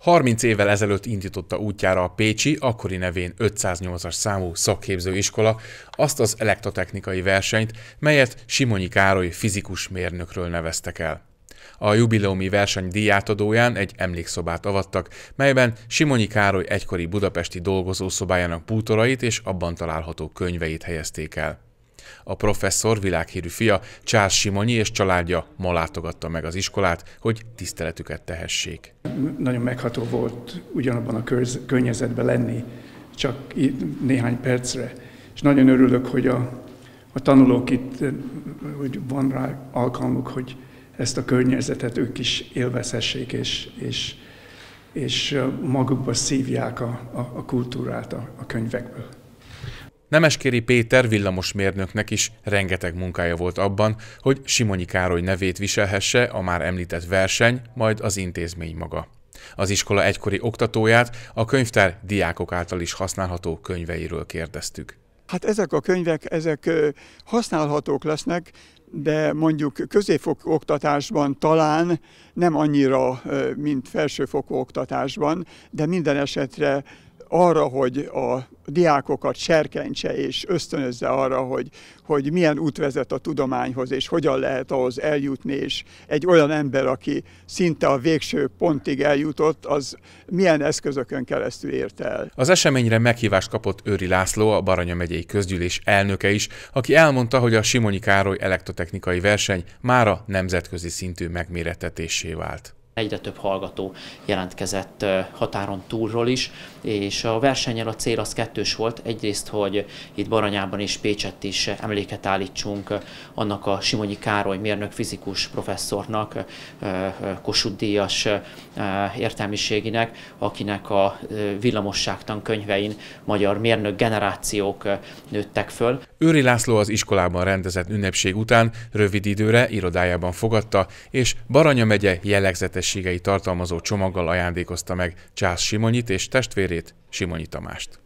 30 évvel ezelőtt indította útjára a Pécsi, akkori nevén 508-as számú szakképzőiskola azt az elektrotechnikai versenyt, melyet Simonyi Károly fizikus mérnökről neveztek el. A jubileumi verseny díjátadóján egy emlékszobát avattak, melyben Simonyi Károly egykori budapesti dolgozószobájának bútorait és abban található könyveit helyezték el. A professzor világhírű fia Csár Simonyi és családja ma látogatta meg az iskolát, hogy tiszteletüket tehessék. Nagyon megható volt ugyanabban a körz- környezetben lenni, csak néhány percre. És nagyon örülök, hogy a, a tanulók itt, eh, hogy van rá alkalmuk, hogy ezt a környezetet ők is élvezhessék, és, és, és eh, magukba szívják a, a, a kultúrát a, a könyvekből. Nemeskéri Péter villamosmérnöknek is rengeteg munkája volt abban, hogy Simonyi Károly nevét viselhesse a már említett verseny, majd az intézmény maga. Az iskola egykori oktatóját a könyvtár diákok által is használható könyveiről kérdeztük. Hát ezek a könyvek, ezek használhatók lesznek, de mondjuk középfok oktatásban talán nem annyira, mint felsőfokú oktatásban, de minden esetre arra, hogy a diákokat serkentse és ösztönözze arra, hogy, hogy milyen út vezet a tudományhoz, és hogyan lehet ahhoz eljutni, és egy olyan ember, aki szinte a végső pontig eljutott, az milyen eszközökön keresztül ért el. Az eseményre meghívást kapott Őri László, a Baranya megyei közgyűlés elnöke is, aki elmondta, hogy a Simonyi Károly elektrotechnikai verseny mára nemzetközi szintű megmérettetésé vált. Egyre több hallgató jelentkezett határon túlról is, és a versenyen a cél az kettős volt. Egyrészt, hogy itt Baranyában és Pécsett is emléket állítsunk annak a Simonyi Károly mérnök fizikus professzornak, Kossuth Díjas értelmiséginek, akinek a villamosságtan könyvein magyar mérnök generációk nőttek föl. Őri László az iskolában rendezett ünnepség után rövid időre irodájában fogadta, és Baranya megye jellegzetes képességei tartalmazó csomaggal ajándékozta meg Csász Simonyit és testvérét Simonyi Tamást.